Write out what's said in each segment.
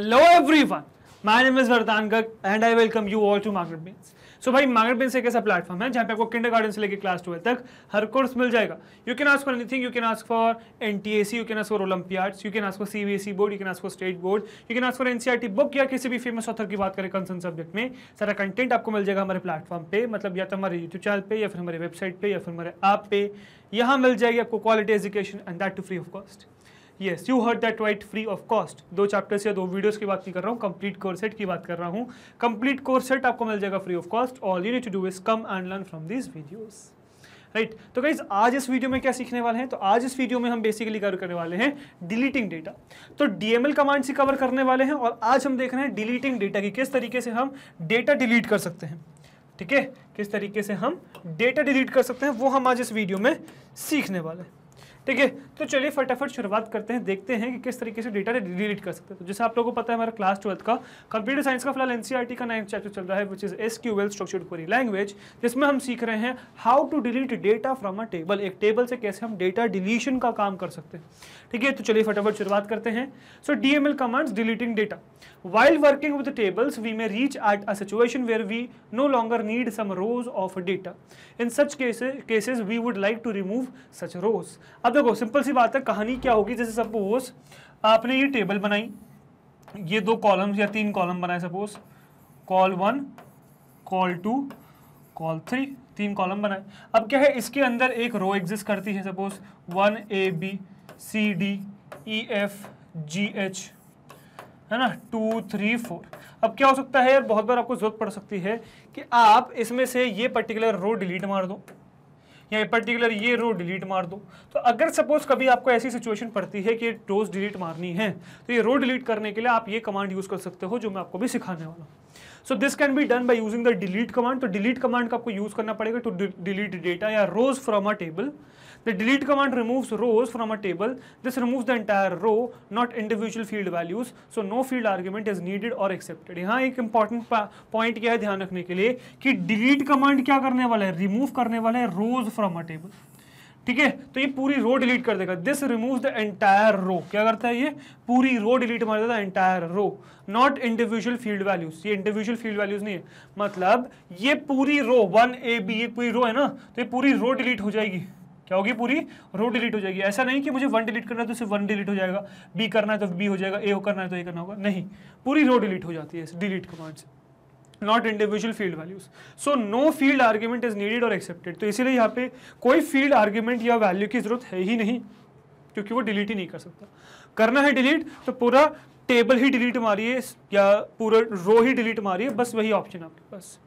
Hello everyone my name is Vardaan Garg and I welcome you all to market bins so भाई market beans एक ऐसा platform है जहां पे आपको किंडर गार्डन से लेकर क्लास ट्वेल्व तक हर कोर्स मिल जाएगा you can ask for anything you can ask for N T A you can ask for olympiads you can ask for C B S E board you can ask for state board you can ask for N T book या किसी भी famous author की बात करें concern subject में सारा content आपको मिल जाएगा हमारे प्लेटफॉर्म पे मतलब या तो हमारे यूट्यूब चैनल पे या फिर हमारे वेबसाइट पे या फिर हमारे ऐप पे यहाँ मिल जाएगी आपको quality education and that too free of cost yes you heard that right free of cost दो चैप्टर्स या दो वीडियोस की बात नहीं कर रहा हूँ कंप्लीट कोर्स सेट की बात कर रहा हूँ कंप्लीट कोर्स सेट आपको मिल जाएगा free of cost all you need to do is come and learn from this videos right right. तो गाइज आज इस वीडियो में क्या सीखने वाले हैं तो आज इस वीडियो में हम बेसिकली कवर करने वाले हैं डिलीटिंग डेटा तो डीएमएल कमांड से कवर करने वाले हैं और आज हम देख रहे हैं डिलीटिंग डेटा की किस तरीके से हम डेटा डिलीट कर सकते हैं ठीक है किस तरीके से हम डेटा डिलीट कर सकते हैं वो हम आज इस वीडियो में सीखने वाले हैं ठीक है तो चलिए फटाफट शुरुआत करते हैं देखते हैं कि किस तरीके से डेटा डिलीट कर सकते हैं तो जैसे आप लोगों को पता है हमारा क्लास ट्वेल्थ का कंप्यूटर साइंस का फिलहाल एनसीईआरटी e का नाइन्थ चैप्टर चल रहा है which is S QL structured query language जिसमें हम सीख रहे हैं how to delete data from a table एक टेबल से कैसे हम डेटा डिलीशन का काम कर सकते हैं ठीक है तो चलिए फटाफट शुरुआत करते हैं so D M L commands deleting data while working with tables we may reach at a situation where we no longer need some rows of data in such cases we would like to remove such rows अब देखो simple सी बात है कहानी क्या होगी जैसे suppose आपने ये टेबल बनाई ये दो कॉलम्स या तीन कॉलम बनाए suppose col one col two col three तीन कॉलम बनाए अब क्या है इसके अंदर एक रो एग्जिस्ट करती है suppose one A B C D E F G H है ना टू थ्री फोर अब क्या हो सकता है यार बहुत बार आपको जरूरत पड़ सकती है कि आप इसमें से ये पर्टिकुलर रो डिलीट मार दो या पर्टिकुलर ये रो डिलीट मार दो तो अगर सपोज कभी आपको ऐसी सिचुएशन पड़ती है कि रोज डिलीट मारनी है तो ये रो डिलीट करने के लिए आप ये कमांड यूज़ कर सकते हो जो मैं आपको भी सिखाने वाला हूँ so this can be done by using the delete command तो डिलीट कमांड का आपको यूज़ करना पड़ेगा टू डिलीट डेटा या rows from a table The delete command removes rows from a table. This removes the entire row, not individual field values. So no field argument is needed or accepted. यहाँ एक important point क्या है ध्यान रखने के लिए कि delete command क्या करने वाला है remove करने वाला है rows from a table. ठीक है तो ये पूरी रो डिलीट कर देगा this remove the entire row क्या करता है ये पूरी रो डिलीट मार देता है entire row not individual field values ये इंडिविजुअल फील्ड वैल्यूज नहीं है मतलब ये पूरी रो वन ए बी ये पूरी रो है ना तो ये पूरी रो डिलीट हो जाएगी क्या होगी पूरी रो डिलीट हो जाएगी ऐसा नहीं कि मुझे वन डिलीट करना है तो सिर्फ वन डिलीट हो जाएगा बी करना है तो बी हो जाएगा ए हो करना है तो ए करना होगा नहीं पूरी रो डिलीट हो जाती है इस डिलीट कमांड से not individual field values so no field argument is needed और एक्सेप्टेड तो इसीलिए यहाँ पे कोई फील्ड आर्ग्यूमेंट या वैल्यू की जरूरत है ही नहीं क्योंकि वो डिलीट ही नहीं कर सकता करना है डिलीट तो पूरा टेबल ही डिलीट मारिए या पूरा रो ही डिलीट मारिए बस वही ऑप्शन आपके पास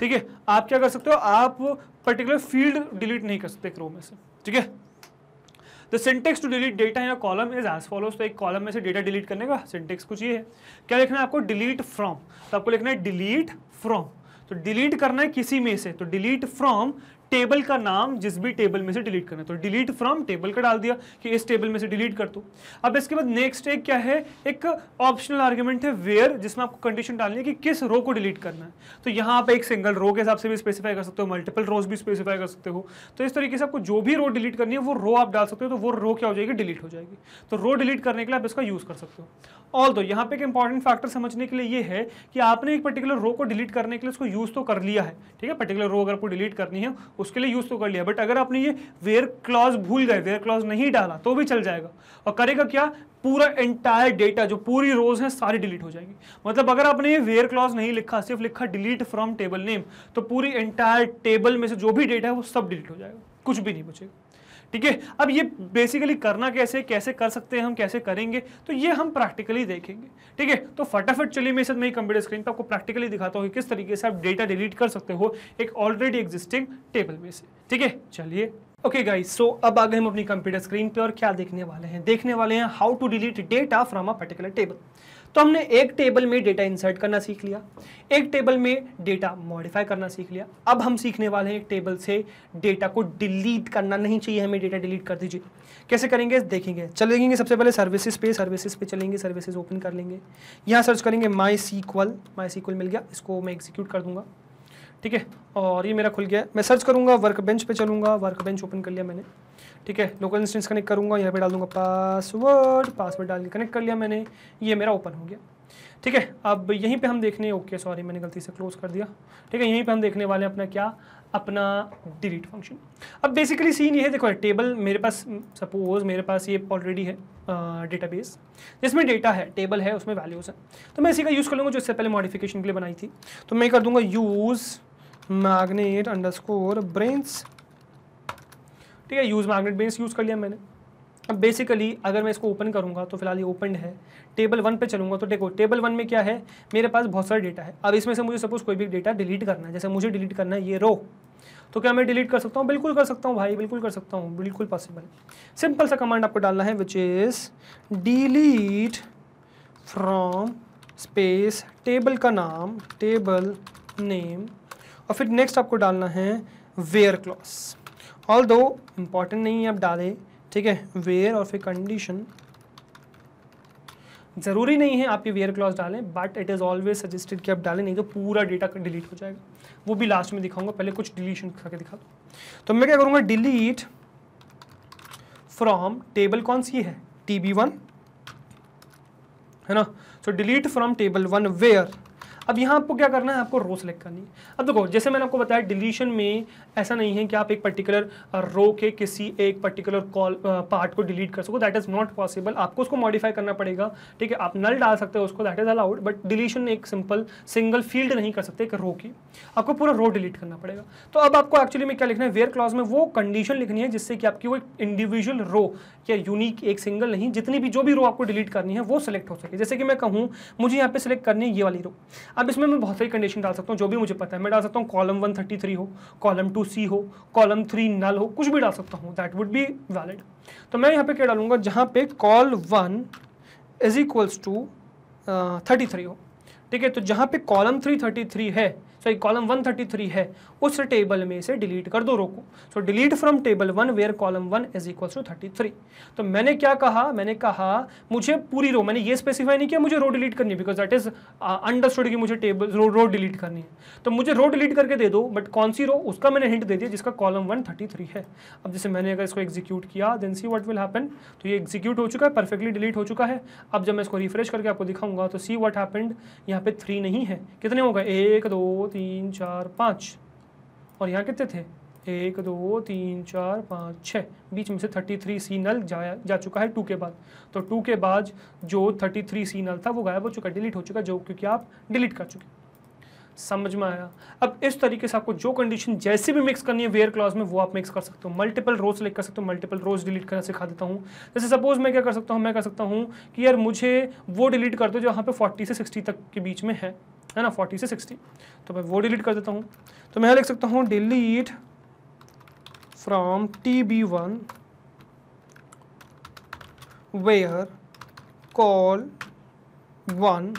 ठीक है आप क्या कर सकते हो आप पर्टिकुलर फील्ड डिलीट नहीं कर सकते क्रोम में से ठीक है the syntax to delete data in column is as follows तो एक कॉलम में से डेटा डिलीट करने का सिंटेक्स कुछ ये है क्या लिखना है आपको डिलीट फ्रॉम तो आपको लिखना है डिलीट फ्रॉम तो डिलीट करना है किसी में से तो डिलीट फ्रॉम टेबल का नाम जिस भी टेबल में से डिलीट करना है तो डिलीट फ्रॉम टेबल का डाल दिया कि इस टेबल में से डिलीट कर दो अब इसके बाद नेक्स्ट एक क्या है एक ऑप्शनल आर्ग्यूमेंट है वेयर जिसमें आपको कंडीशन डालनी है कि किस रो को डिलीट करना है तो यहाँ आप एक सिंगल रो के हिसाब से भी स्पेसिफाई कर सकते हो मल्टीपल रोज भी स्पेसिफाई कर सकते हो तो इस तरीके से आपको जो भी रो डिलीट करनी है वो रो आप डाल सकते हो तो वो रो क्या हो जाएगी डिलीट हो जाएगी तो रो डिलीट करने के लिए आप इसका यूज़ कर सकते हो ऑल दो यहाँ पे एक इंपॉर्टेंट फैक्टर समझने के लिए ये है कि आपने एक पर्टिकुलर रो को डिलीट करने के लिए उसको यूज़ तो कर लिया है ठीक है पर्टिकुलर रो अगर आपको डिलीट करनी है उसके लिए यूज़ तो कर लिया बट अगर आपने ये वेयर क्लॉज भूल गए वेयर क्लॉज नहीं डाला तो भी चल जाएगा और करेगा क्या पूरा एंटायर डेटा जो पूरी रोज है सारी डिलीट हो जाएगी मतलब अगर आपने ये वेयर क्लॉज नहीं लिखा सिर्फ लिखा डिलीट फ्रॉम टेबल नेम तो पूरी एंटायर टेबल में से जो भी डेटा है वो सब डिलीट हो जाएगा कुछ भी नहीं बचेगा ठीक है अब ये बेसिकली करना कैसे कैसे कर सकते हैं हम कैसे करेंगे तो ये हम प्रैक्टिकली देखेंगे ठीक है तो फटाफट चलिए मैं मेरी कंप्यूटर स्क्रीन पर आपको प्रैक्टिकली दिखाता हूँ किस तरीके से आप डेटा डिलीट कर सकते हो एक ऑलरेडी एग्जिस्टिंग टेबल में से ठीक है चलिए ओके गाइस सो अब आ गए हम अपनी कंप्यूटर स्क्रीन पे और क्या देखने वाले हैं देखने वाले हैं how to delete data from a particular table तो हमने एक टेबल में डेटा इंसर्ट करना सीख लिया एक टेबल में डेटा मॉडिफाई करना सीख लिया अब हम सीखने वाले हैं टेबल से डेटा को डिलीट करना नहीं चाहिए हमें डेटा डिलीट कर दीजिए कैसे करेंगे देखेंगे चलेंगे सबसे पहले सर्विसेज पे सर्विसेज पे चलेंगे सर्विसेज ओपन कर लेंगे यहाँ सर्च करेंगे माई सीक्वल माई सीक्वल मिल गया इसको मैं एग्जीक्यूट कर दूंगा ठीक है और ये मेरा खुल गया है मैं सर्च करूँगा वर्क बेंच पर चलूँगा वर्क बेंच ओपन कर लिया मैंने ठीक है लोकल इंस्टेंस कनेक्ट करूँगा यहाँ पे डाल दूँगा पासवर्ड पासवर्ड डाल के कनेक्ट कर लिया मैंने ये मेरा ओपन हो गया ठीक है अब यहीं पे हम देखने ओके सॉरी मैंने गलती से क्लोज कर दिया ठीक है यहीं पे हम देखने वाले हैं अपना क्या अपना डिलीट फंक्शन अब बेसिकली सीन ये है देखो टेबल मेरे पास सपोज मेरे पास ये ऑलरेडी है बेस जिसमें डेटा है टेबल है उसमें वैल्यूज़ हैं तो मैं इसी का यूज़ कर लूँगा जो इससे पहले मॉडिफिकेशन के लिए बनाई थी तो मैं कर दूँगा यूज़ मैग्नेट अंडरस्कोर ब्रेंस ठीक है यूज़ मैग्नेट ब्रेंस यूज़ कर लिया मैंने अब बेसिकली अगर मैं इसको ओपन करूंगा तो फिलहाल ये ओपन है टेबल वन पे चलूंगा तो देखो टेबल वन में क्या है मेरे पास बहुत सारा डेटा है अब इसमें से मुझे सपोज कोई भी डेटा डिलीट करना है जैसे मुझे डिलीट करना है ये रो तो क्या मैं डिलीट कर सकता हूँ बिल्कुल कर सकता हूँ भाई बिल्कुल कर सकता हूँ बिल्कुल पॉसिबल सिंपल सा कमांड आपको डालना है which is delete from space table का नाम टेबल नेम और फिर नेक्स्ट आपको डालना है where clause although important नहीं है आप डाले ठीक है वेयर और फिर कंडीशन ज़रूरी नहीं है आप ये वेयर क्लॉस डालें but it is always suggested कि आप डालें नहीं तो पूरा डेटा डिलीट हो जाएगा वो भी लास्ट में दिखाऊंगा पहले कुछ डिलीशन करके दिखा दो तो मैं क्या करूँगा डिलीट फ्रॉम टेबल कौन सी है टी वन है ना so delete from table one where अब यहाँ आपको क्या करना है आपको रो सेलेक्ट करनी है अब देखो जैसे मैंने आपको बताया डिलीशन में ऐसा नहीं है कि आप एक पर्टिकुलर रो uh, के किसी एक पर्टिकुलर कॉल पार्ट को डिलीट कर सको दैट इज़ नॉट पॉसिबल आपको उसको मॉडिफाई करना पड़ेगा ठीक है आप नल डाल सकते हो उसको that is allowed but deletion एक सिंपल सिंगल फील्ड नहीं कर सकते एक रो की आपको पूरा रो डिलीट करना पड़ेगा तो अब आपको एक्चुअली में क्या लिखना है वेयर क्लॉज में वो कंडीशन लिखनी है जिससे कि आपकी वो एक इंडिविजुअल रो या यूनिक एक सिंगल नहीं जितनी भी जो भी रो आपको डिलीट करनी है वो सिलेक्ट हो सके जैसे कि मैं कहूँ मुझे यहाँ पे सिलेक्ट करनी है ये वाली रो अब इसमें मैं बहुत सारी कंडीशन डाल सकता हूँ जो भी मुझे पता है मैं डाल सकता हूँ कॉलम वन थर्टी थ्री हो कॉलम टू सी हो कॉलम थ्री नल हो कुछ भी डाल सकता हूँ दैट वुड बी वैलिड तो मैं यहाँ पे क्या डालूंगा जहाँ पे col one is equals to thirty three हो ठीक है तो जहां पे कॉलम 333 है सॉरी कॉलम 133 है उस टेबल में इसे डिलीट कर दो रोको so delete from table one where column one is equal to thirty three तो मैंने क्या कहा मैंने कहा मुझे पूरी रो मैंने ये स्पेसिफाई नहीं किया मुझे रो डिलीट करनी है बिकॉज दैट इज अंडरस्टूड कि मुझे टेबल रो रो डिलीट करनी है तो मुझे रो डिलीट करके दे दो बट कौन सी रो उसका मैंने हिंट दे दिया जिसका कॉलम वन थर्टी थ्री है अब जैसे मैंने अगर इसको एग्जीक्यूट किया then see what will happen तो ये एग्जीक्यूट हो चुका है परफेक्टली डिलीट हो चुका है अब जब मैं इसको रिफ्रेश करके आपको दिखाऊंगा तो सी वट हैपेंड यहाँ यहाँ पे थ्री नहीं है कितने हो गए एक दो तीन चार पाँच और यहाँ कितने थे एक दो तीन चार पाँच छः बीच में से थर्टी थ्री सी नल जाया जा चुका है टू के बाद तो टू के बाद जो थर्टी थ्री सी नल था वो गायब हो चुका डिलीट हो चुका जो क्योंकि आप डिलीट कर चुके समझ में आया अब इस तरीके से आपको जो कंडीशन जैसे भी मिक्स करनी है वेयर क्लॉज में वो आप मिक्स कर सकते हो मल्टीपल रोज लिख कर सकते हो मल्टीपल रोज डिलीट करना सिखा देता हूँ जैसे सपोज मैं क्या कर सकता हूँ मैं कर सकता हूँ कि यार मुझे वो डिलीट कर दो जो यहाँ पे फोर्टी से सिक्सटी तक के बीच में है है ना फोर्टी से सिक्सटी तो मैं वो डिलीट कर देता हूँ तो मैं लिख सकता हूँ delete from T B one where col one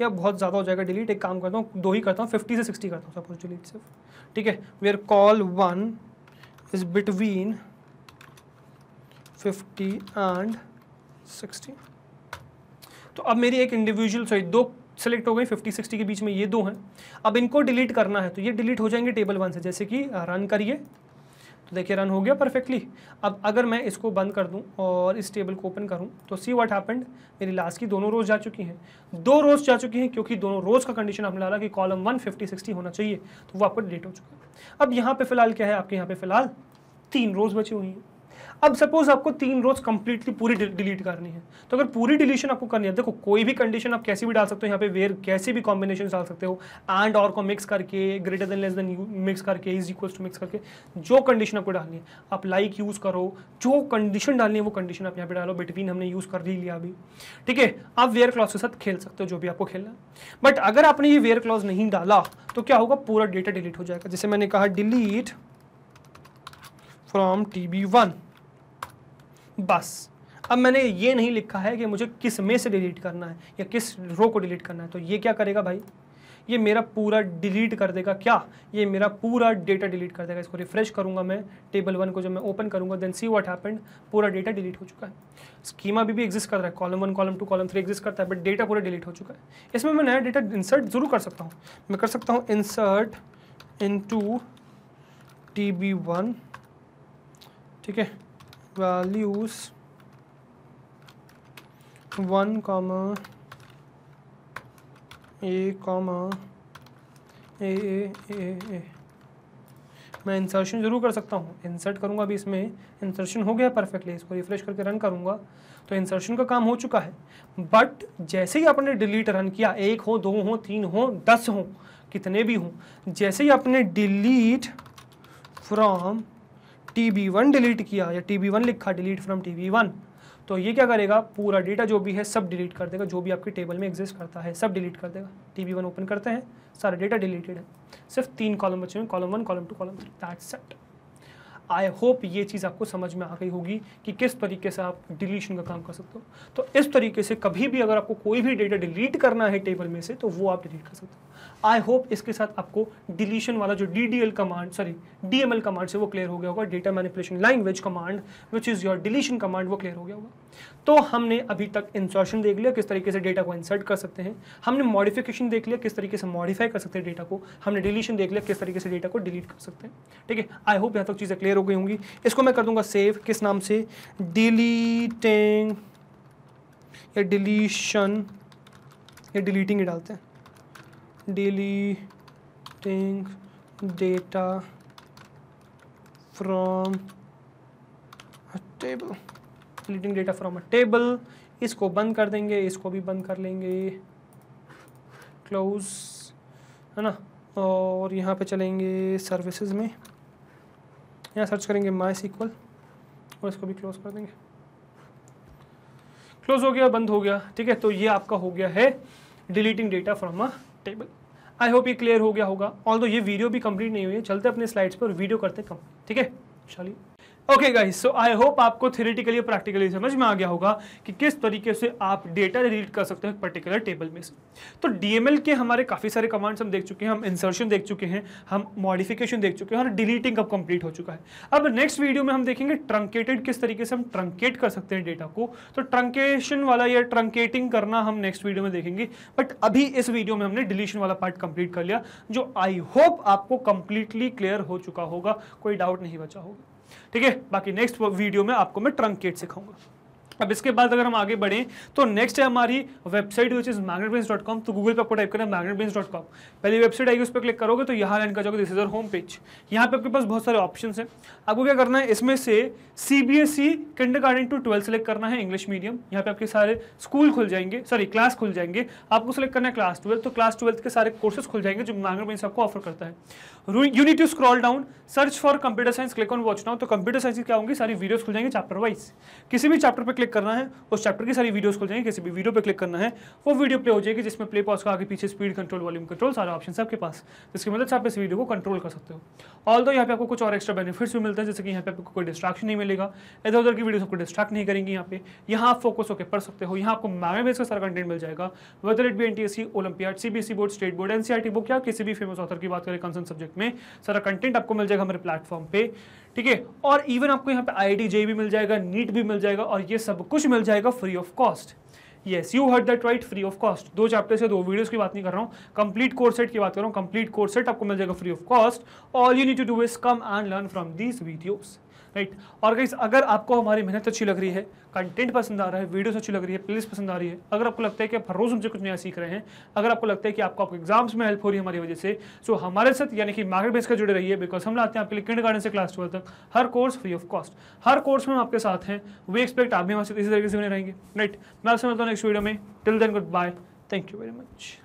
या बहुत ज़्यादा हो जाएगा डिलीट एक काम करता हूँ दो ही करता हूँ फिफ्टी से सिक्सटी करता हूँ सपोज डिलीट सिर्फ ठीक है where col one is between fifty and sixty तो अब मेरी एक इंडिविजुअल सॉरी दो सेलेक्ट हो गई फिफ्टी सिक्सटी के बीच में ये दो हैं अब इनको डिलीट करना है तो ये डिलीट हो जाएंगे टेबल वन से जैसे कि रन करिए तो देखिए रन हो गया परफेक्टली अब अगर मैं इसको बंद कर दूं और इस टेबल को ओपन करूं तो सी व्हाट हैपेंड मेरी लास्ट की दोनों रोज जा चुकी हैं दो रोज जा चुकी हैं क्योंकि दोनों रोज का कंडीशन आपने डाला कि कॉलम वन फिफ्टी सिक्सटी होना चाहिए तो वो आपको डेट हो चुका है अब यहाँ पे फिलहाल क्या है आपके यहाँ पे फिलहाल तीन रोज बची हुई हैं अब सपोज आपको तीन रोज कंप्लीटली पूरी डिलीट करनी है तो अगर पूरी डिलीशन आपको करनी है देखो कोई भी कंडीशन आप कैसे भी डाल सकते हो यहाँ पे वेयर कैसे भी कॉम्बिनेशन डाल सकते हो एंड और को मिक्स करके greater than less than mix करके इज इक्वल टू मिक्स करके जो कंडीशन आपको डालनी है आप लाइक यूज करो जो कंडीशन डालनी है वो कंडीशन आप यहाँ पे डालो बिटवीन हमने यूज कर ही लिया अभी ठीक है आप वेयर क्लॉज के साथ खेल सकते हो जो भी आपको खेलना बट अगर आपने ये वेयर क्लॉज नहीं डाला तो क्या होगा पूरा डेटा डिलीट हो जाएगा जैसे मैंने कहा delete from T B one बस अब मैंने ये नहीं लिखा है कि मुझे किस में से डिलीट करना है या किस रो को डिलीट करना है तो ये क्या करेगा भाई ये मेरा पूरा डिलीट कर देगा क्या ये मेरा पूरा डेटा डिलीट कर देगा इसको रिफ्रेश करूंगा मैं टेबल वन को जब मैं ओपन करूंगा देन सी व्हाट हैपेंड पूरा डेटा डिलीट हो चुका है स्कीमा भी भी एग्जिस्ट कर रहा है column one column two column three exist करता है बट डेटा पूरा डिलीट हो चुका है इसमें मैं नया डेटा इंसर्ट जरूर कर सकता हूँ मैं कर सकता हूँ insert into T B B वन ठीक है values one comma A comma A A A A मैं इंसर्शन ज़रूर कर सकता हूँ इंसर्ट करूँगा अभी इसमें इंसर्शन हो गया परफेक्टली इसको रिफ्रेश करके रन करूँगा तो इंसर्शन का काम हो चुका है बट जैसे ही आपने डिलीट रन किया एक हो दो हो तीन हो दस हो कितने भी हों जैसे ही आपने delete from T B one delete किया या टी बी वन लिखा delete from T B one तो ये क्या करेगा पूरा डेटा जो भी है सब डिलीट कर देगा जो भी आपके टेबल में एग्जिस्ट करता है सब डिलीट कर देगा टी बी वन ओपन करते हैं सारा डेटा डिलीटेड है सिर्फ तीन कॉलम बचे हुए column one column two column three that set I hope ये चीज़ आपको समझ में आ गई होगी कि किस तरीके से आप डिलीशन का काम कर सकते हो तो इस तरीके से कभी भी अगर आपको कोई भी डेटा डिलीट करना है टेबल में से तो वो आप डिलीट कर सकते हो आई होप इसके साथ आपको डिलीशन वाला जो D command sorry D command से वो क्लियर हो गया होगा data manipulation language command which is your deletion command वो क्लियर हो गया होगा तो हमने अभी तक इंसर्शन देख लिया किस तरीके से डेटा को इंसर्ट कर सकते हैं हमने मॉडिफिकेशन देख लिया किस तरीके से मॉडिफाई कर सकते हैं डेटा को हमने डिलीशन देख लिया किस तरीके से डेटा को डिलीट कर सकते हैं ठीक है आई होप यहाँ तक चीज़ें क्लियर हो गई होंगी इसको मैं कर दूंगा सेव किस नाम से डिलीटिंग या डिलीशन या डिलीटिंग ही डालते हैं deleting data from a table deleting data from a table इसको बंद कर देंगे इसको भी बंद कर लेंगे क्लोज है ना और यहाँ पे चलेंगे सर्विसेज में यहाँ सर्च करेंगे माई सीक्वल और इसको भी क्लोज कर देंगे क्लोज हो गया बंद हो गया ठीक है तो ये आपका हो गया है deleting data from a table I hope ये क्लियर हो गया होगा ऑल ये वीडियो भी कंप्लीट नहीं हुई है चलते अपने स्लाइड्स पर वीडियो करते कम ठीक है चलिए okay guys so I hope आपको थ्योरेटिकली और प्रैक्टिकली समझ में आ गया होगा कि किस तरीके से आप डेटा रीड कर सकते हैं पर्टिकुलर टेबल में से तो डीएमएल के हमारे काफ़ी सारे कमांड्स हम देख चुके हैं हम इंसर्शन देख चुके हैं हम मॉडिफिकेशन देख चुके हैं और डिलीटिंग अब कंप्लीट हो चुका है अब नेक्स्ट वीडियो में हम देखेंगे ट्रंकेटेड किस तरीके से हम ट्रंकेट कर सकते हैं डेटा को तो ट्रंकेशन वाला या ट्रंकेटिंग करना हम नेक्स्ट वीडियो में देखेंगे बट अभी इस वीडियो में हमने डिलीशन वाला पार्ट कंप्लीट कर लिया जो आई होप आपको कंप्लीटली क्लियर हो चुका होगा कोई डाउट नहीं बचा होगा ठीक है बाकी नेक्स्ट वीडियो में आपको मैं ट्रंक केट सिखाऊंगा अब इसके बाद अगर हम आगे बढ़ें तो नेक्स्ट है हमारी website which is Magnet Brains dot com तो गूगल पर आपको टाइप करना मैग्नेटबेंस डॉट कॉम पहली वेबसाइट आएगी उस पर क्लिक करोगे तो यहाँ लैंड कर जाओगे this is our home page यहाँ पे आपके पास बहुत सारे ऑप्शन हैं आपको क्या करना है इसमें से C B S E kindergarten to twelfth select करना है इंग्लिश मीडियम यहाँ पे आपके सारे स्कूल खुल जाएंगे सॉरी क्लास खुल जाएंगे आपको सेलेक्ट करना है क्लास ट्वेल्थ तो क्लास ट्वेल्थ के सारे कोर्सेज खुल जाएंगे जो मैग्नेटबेंस आपको ऑफर करता है unit two scroll down search for computer science click on watch now तो कंप्यूटर साइंस क्या होंगी सारी वीडियोज खुल जाएंगे चैप्टर वाइज किसी भी चैप्टर पर क्लिक करना है उस चैप्टर की सारी वीडियोस खुल जाएंगी किसी भी वीडियो पे क्लिक करना है वो वीडियो प्ले हो जाएगी जिसमें प्ले पॉज का आगे पीछे स्पीड कंट्रोल वॉल्यूम कंट्रोल सारे ऑप्शन आपके पास जिसकी मदद से आप इस वीडियो को कंट्रोल कर सकते हो ऑल दो यहाँ पे आपको कुछ और एक्स्ट्रा बेनिफिट्स भी मिलते हैं जैसे कि यहाँ पे आपको कोई डिस्ट्रैक्शन नहीं मिलेगा इधर उधर की वीडियो आपको डिस्ट्रैक्ट नहीं करेंगी यहाँ पे यहाँ आप फोकस होकर पढ़ सकते हो यहाँ आपको मैम बेस का सारा कंटेंट मिल जाएगा whether it be N T S C olympiad CBSE board state board NCERT book या किसी भी फेमस ऑथर की बात करें कंसर्न सब्जेक्ट में सारा कंटेंट आपको मिल जाएगा हमारे प्लेटफॉर्म पे ठीक है और इवन आपको यहाँ पे आई आई भी मिल जाएगा नीट भी मिल जाएगा और ये सब कुछ मिल जाएगा free of cost yes you heard that right free of cost दो चैप्टर से दो वीडियोस की बात नहीं कर रहा हूँ कंप्लीट कोर्स सेट की बात कर रहा हूँ कंप्लीट कोर्स सेट आपको मिल जाएगा free of cost all you need to do is come and learn from these videos right और गाइस अगर आपको हमारी मेहनत अच्छी लग रही है कंटेंट पसंद आ रहा है वीडियोस अच्छी लग रही है प्लेलिस्ट पसंद आ रही है अगर आपको लगता है कि आप हर रोज़ हमसे कुछ नया सीख रहे हैं अगर आपको लगता है कि आपको आपके एग्जाम्स में हेल्प हो रही है हमारी वजह से सो हमारे साथ यानी कि मार्केट बेस का जुड़े रहिए बिकॉज हम लाते हैं आपके लिए किंड गार्डन से क्लास ट्वेल्व तक हर कोर्स फ्री ऑफ कॉस्ट हर कोर्स में हम आपके साथ हैं वी एक्सपेक्ट आप भी हमारे साथ इसी तरीके से बने रहेंगे राइट मैं आपसे मिलता हूँ नेक्स्ट वीडियो में till then goodbye thank you very much